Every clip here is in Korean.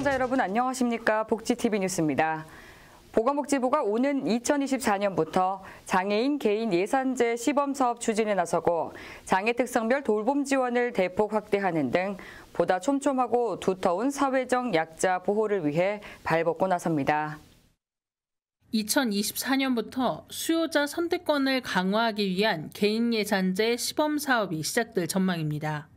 시청자 여러분 안녕하십니까? 복지TV 뉴스입니다. 보건복지부가 오는 2024년부터 장애인 개인 예산제 시범사업 추진에 나서고 장애 특성별 돌봄 지원을 대폭 확대하는 등 보다 촘촘하고 두터운 사회적 약자 보호를 위해 발벗고 나섭니다. 2024년부터 수요자 선택권을 강화하기 위한 개인 예산제 시범 사업이 시작될 전망입니다.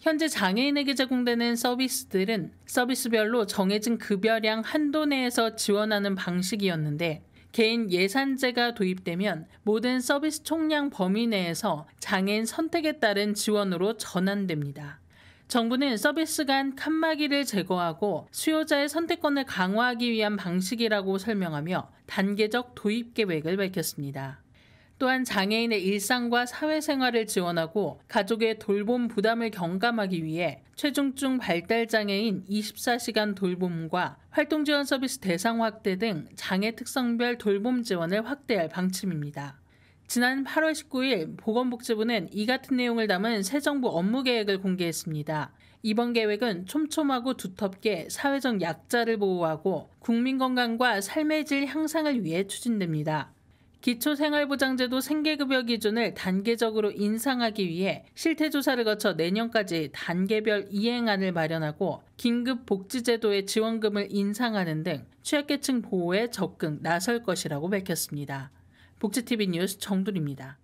현재 장애인에게 제공되는 서비스들은 서비스별로 정해진 급여량 한도 내에서 지원하는 방식이었는데 개인 예산제가 도입되면 모든 서비스 총량 범위 내에서 장애인 선택에 따른 지원으로 전환됩니다. 정부는 서비스 간 칸막이를 제거하고 수요자의 선택권을 강화하기 위한 방식이라고 설명하며 단계적 도입 계획을 밝혔습니다. 또한 장애인의 일상과 사회생활을 지원하고 가족의 돌봄 부담을 경감하기 위해 최중증 발달장애인 24시간 돌봄과 활동지원 서비스 대상 확대 등 장애 특성별 돌봄 지원을 확대할 방침입니다. 지난 8월 19일 보건복지부는 이 같은 내용을 담은 새 정부 업무 계획을 공개했습니다. 이번 계획은 촘촘하고 두텁게 사회적 약자를 보호하고 국민 건강과 삶의 질 향상을 위해 추진됩니다. 기초생활보장제도 생계급여 기준을 단계적으로 인상하기 위해 실태조사를 거쳐 내년까지 단계별 이행안을 마련하고 긴급복지제도의 지원금을 인상하는 등 취약계층 보호에 적극 나설 것이라고 밝혔습니다. 복지TV 뉴스 정두리입니다.